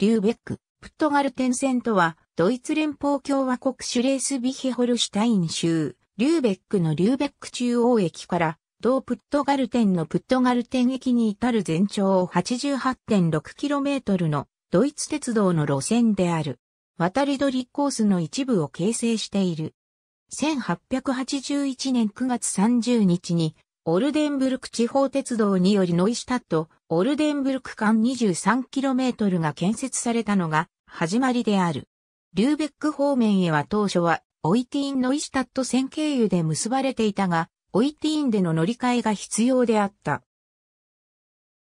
リューベック、プットガルテン線とは、ドイツ連邦共和国シュレースビヒホルシュタイン州、リューベックのリューベック中央駅から、同プットガルテンのプットガルテン駅に至る全長 88.6km のドイツ鉄道の路線である。渡り鳥コースの一部を形成している。1881年9月30日に、オルデンブルク地方鉄道によりノイシュタット、オルデンブルク間 23km が建設されたのが始まりである。リューベック方面へは当初はオイティーンのイシュタット線経由で結ばれていたが、オイティーンでの乗り換えが必要であった。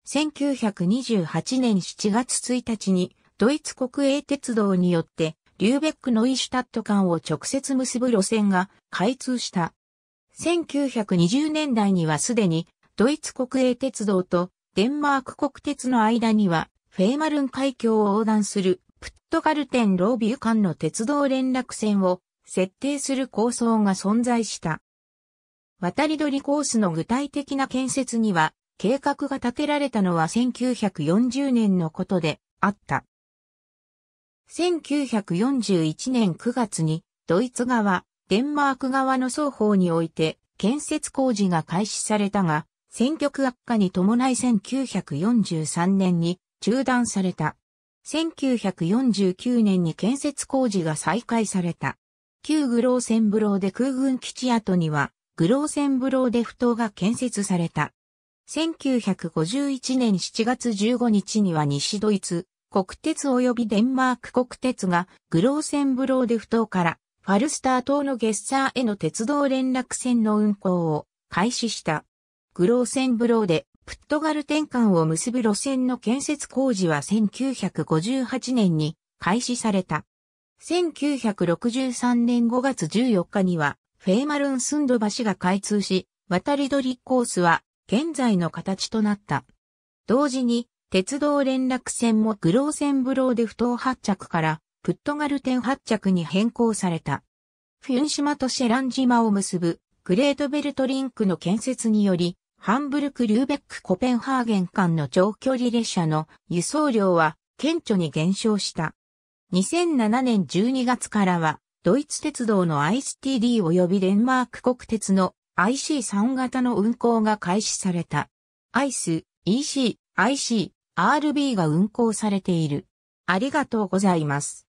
1928年7月1日にドイツ国営鉄道によってリューベックのイシュタット間を直接結ぶ路線が開通した。1920年代にはすでにドイツ国営鉄道とデンマーク国鉄の間には、フェーマルン海峡を横断する、プットガルテンロービュ間の鉄道連絡線を設定する構想が存在した。渡り鳥コースの具体的な建設には、計画が立てられたのは1940年のことであった。1941年9月に、ドイツ側、デンマーク側の双方において、建設工事が開始されたが、選挙区悪化に伴い1943年に中断された。1949年に建設工事が再開された。旧グローセンブローで空軍基地跡には、グローセンブローで不当が建設された。1951年7月15日には西ドイツ、国鉄及びデンマーク国鉄がグローセンブローデ不当からファルスター島のゲッサーへの鉄道連絡線の運行を開始した。グローセンブローでプットガル転換を結ぶ路線の建設工事は1958年に開始された。1963年5月14日にはフェーマルンスンド橋が開通し、渡り鳥コースは現在の形となった。同時に鉄道連絡線もグローセンブローで不当発着からプットガルン発着に変更された。フュン島とシェラン島を結ぶグレートベルトリンクの建設により、ハンブルク・リューベック・コペンハーゲン間の長距離列車の輸送量は顕著に減少した。2007年12月からは、ドイツ鉄道の ICTD 及びデンマーク国鉄の IC3 型の運行が開始された。IC、EC、IC、RB が運行されている。ありがとうございます。